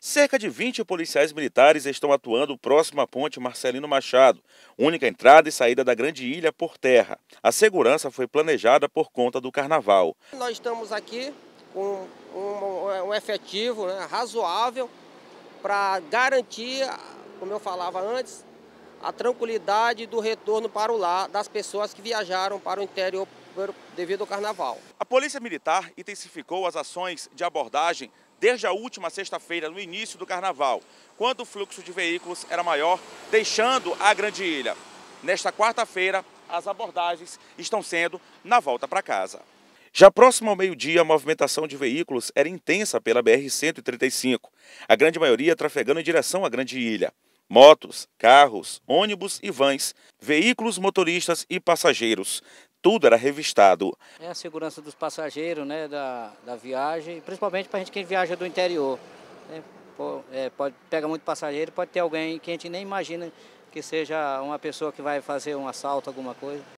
Cerca de 20 policiais militares estão atuando próximo à ponte Marcelino Machado, única entrada e saída da Grande Ilha por terra. A segurança foi planejada por conta do carnaval. Nós estamos aqui com um, um efetivo né, razoável para garantir, como eu falava antes, a tranquilidade do retorno para o lar das pessoas que viajaram para o interior devido ao carnaval. A Polícia Militar intensificou as ações de abordagem desde a última sexta-feira, no início do carnaval, quando o fluxo de veículos era maior, deixando a Grande Ilha. Nesta quarta-feira, as abordagens estão sendo na volta para casa. Já próximo ao meio-dia, a movimentação de veículos era intensa pela BR-135, a grande maioria trafegando em direção à Grande Ilha motos, carros, ônibus e vans, veículos motoristas e passageiros. Tudo era revistado. É a segurança dos passageiros, né, da, da viagem, principalmente para a gente que viaja do interior. Né, é, pode, pega muito passageiro, pode ter alguém que a gente nem imagina que seja uma pessoa que vai fazer um assalto, alguma coisa.